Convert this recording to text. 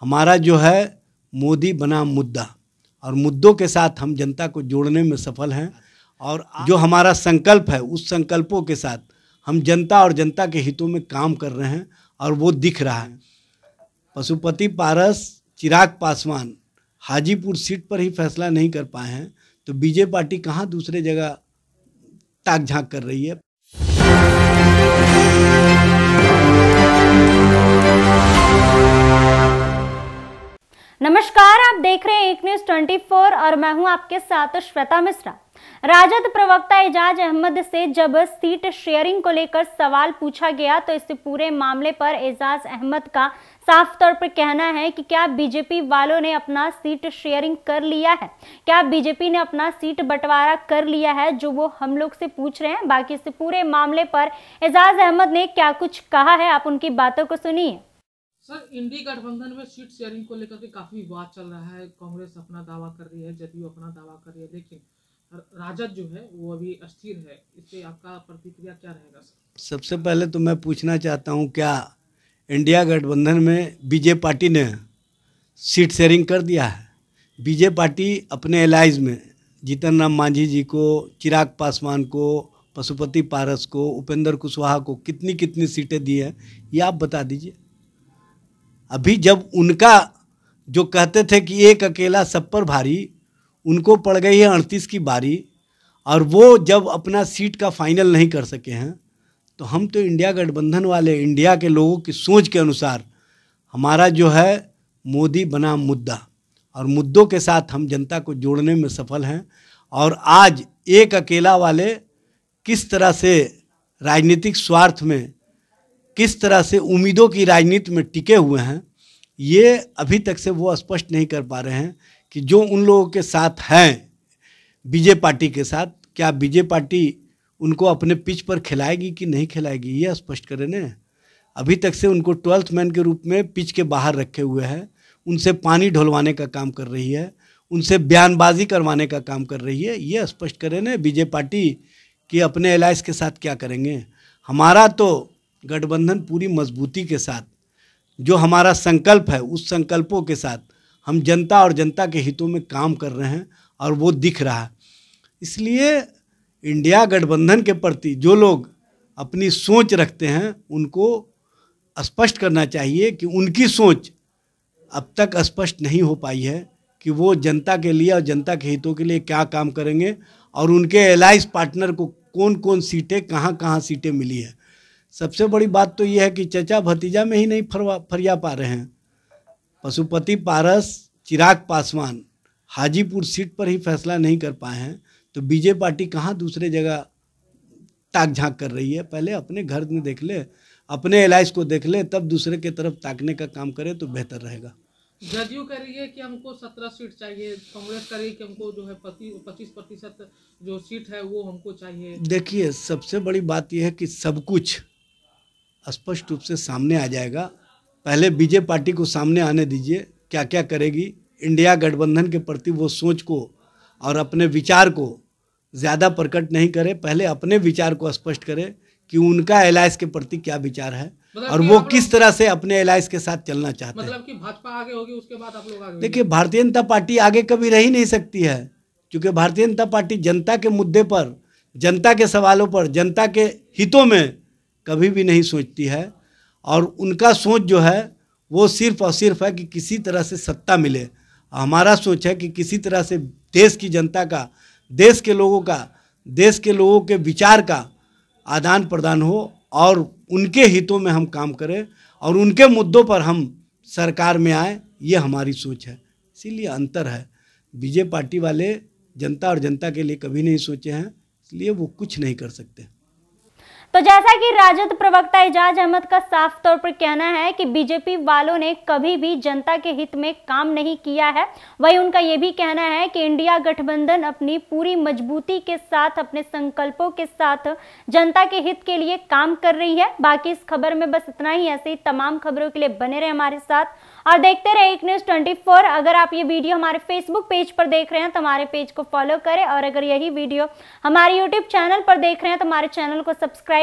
हमारा जो है मोदी बना मुद्दा और मुद्दों के साथ हम जनता को जोड़ने में सफल हैं और जो हमारा संकल्प है उस संकल्पों के साथ हम जनता और जनता के हितों में काम कर रहे हैं और वो दिख रहा है पशुपति पारस चिराग पासवान हाजीपुर सीट पर ही फैसला नहीं कर पाए हैं तो बीजेपी पार्टी कहाँ दूसरे जगह ताक झाँक कर रही है नमस्कार आप देख रहे हैं एक न्यूज 24 और मैं हूं आपके साथ श्वेता मिश्रा राजद प्रवक्ता एजाज अहमद से जब सीट शेयरिंग को लेकर सवाल पूछा गया तो इस पूरे मामले पर एजाज अहमद का साफ तौर पर कहना है कि क्या बीजेपी वालों ने अपना सीट शेयरिंग कर लिया है क्या बीजेपी ने अपना सीट बंटवारा कर लिया है जो वो हम लोग से पूछ रहे हैं बाकी इस पूरे मामले पर एजाज अहमद ने क्या कुछ कहा है आप उनकी बातों को सुनिए सर इंडी गठबंधन में सीट शेयरिंग को लेकर के काफी विवाद चल रहा है कांग्रेस अपना दावा कर रही है जदयू अपना दावा कर रही है लेकिन राजद जो है वो अभी अस्थिर है इस आपका प्रतिक्रिया क्या रहेगा सर सबसे पहले तो मैं पूछना चाहता हूँ क्या इंडिया गठबंधन में बीजे पार्टी ने सीट शेयरिंग कर दिया है बीजे पार्टी अपने एलाइज में जीतन राम मांझी जी को चिराग पासवान को पशुपति पारस को उपेंद्र कुशवाहा को कितनी कितनी सीटें दी हैं ये आप बता दीजिए अभी जब उनका जो कहते थे कि एक अकेला सब पर भारी उनको पड़ गई है अड़तीस की बारी और वो जब अपना सीट का फाइनल नहीं कर सके हैं तो हम तो इंडिया गठबंधन वाले इंडिया के लोगों की सोच के अनुसार हमारा जो है मोदी बना मुद्दा और मुद्दों के साथ हम जनता को जोड़ने में सफल हैं और आज एक अकेला वाले किस तरह से राजनीतिक स्वार्थ में किस तरह से उम्मीदों की राजनीति में टिके हुए हैं ये अभी तक से वो स्पष्ट नहीं कर पा रहे हैं कि जो उन लोगों के साथ हैं बीजे पार्टी के साथ क्या बीजे पार्टी उनको अपने पिच पर खिलाएगी कि नहीं खिलाएगी ये स्पष्ट करें ना अभी तक से उनको ट्वेल्थ मैन के रूप में पिच के बाहर रखे हुए हैं उनसे पानी ढोलवाने का काम कर रही है उनसे बयानबाजी करवाने का काम कर रही है ये स्पष्ट करें ना बीजे पार्टी कि अपने एलाइस के साथ क्या करेंगे हमारा तो गठबंधन पूरी मजबूती के साथ जो हमारा संकल्प है उस संकल्पों के साथ हम जनता और जनता के हितों में काम कर रहे हैं और वो दिख रहा है इसलिए इंडिया गठबंधन के प्रति जो लोग अपनी सोच रखते हैं उनको स्पष्ट करना चाहिए कि उनकी सोच अब तक स्पष्ट नहीं हो पाई है कि वो जनता के लिए और जनता के हितों के लिए क्या काम करेंगे और उनके एलाइज पार्टनर को कौन कौन सीटें कहाँ कहाँ सीटें मिली है सबसे बड़ी बात तो यह है कि चचा भतीजा में ही नहीं फरवा फरिया पा रहे हैं पशुपति पारस चिराग पासवान हाजीपुर सीट पर ही फैसला नहीं कर पाए हैं तो बीजेपी पार्टी कहाँ दूसरे जगह ताक झाँक कर रही है पहले अपने घर में देख ले अपने एल को देख ले तब दूसरे के तरफ ताकने का काम करे तो बेहतर रहेगा जदयू कह रही है कि हमको सत्रह सीट चाहिए कांग्रेस कह रही है कि हमको जो है पच्चीस प्रतिशत जो सीट है वो हमको चाहिए देखिए सबसे बड़ी बात यह है कि सब कुछ स्पष्ट रूप से सामने आ जाएगा पहले बीजे पार्टी को सामने आने दीजिए क्या क्या करेगी इंडिया गठबंधन के प्रति वो सोच को और अपने विचार को ज़्यादा प्रकट नहीं करे पहले अपने विचार को स्पष्ट करे कि उनका एल के प्रति क्या विचार है मतलब और वो किस तरह से अपने एल के साथ चलना चाहते मतलब हैं कि भाजपा आगे होगी उसके बाद आप लोग आगे देखिए भारतीय जनता पार्टी आगे कभी रह ही नहीं सकती है क्योंकि भारतीय जनता पार्टी जनता के मुद्दे पर जनता के सवालों पर जनता के हितों में कभी भी नहीं सोचती है और उनका सोच जो है वो सिर्फ और सिर्फ है कि किसी तरह से सत्ता मिले हमारा सोच है कि किसी तरह से देश की जनता का देश के लोगों का देश के लोगों के विचार का आदान प्रदान हो और उनके हितों में हम काम करें और उनके मुद्दों पर हम सरकार में आए ये हमारी सोच है इसीलिए अंतर है बीजेपी पार्टी वाले जनता और जनता के लिए कभी नहीं सोचे हैं इसलिए वो कुछ नहीं कर सकते तो जैसा कि राजद प्रवक्ता एजाज अहमद का साफ तौर पर कहना है कि बीजेपी वालों ने कभी भी जनता के हित में काम नहीं किया है वहीं उनका यह भी कहना है कि इंडिया गठबंधन अपनी पूरी मजबूती के साथ अपने संकल्पों के साथ जनता के हित के लिए काम कर रही है बाकी इस खबर में बस इतना ही ऐसे ही तमाम खबरों के लिए बने रहे हमारे साथ और देखते रहे एक न्यूज ट्वेंटी अगर आप ये वीडियो हमारे फेसबुक पेज पर देख रहे हैं तो हमारे पेज को फॉलो करें और अगर यही वीडियो हमारे यूट्यूब चैनल पर देख रहे हैं तो हमारे चैनल को सब्सक्राइब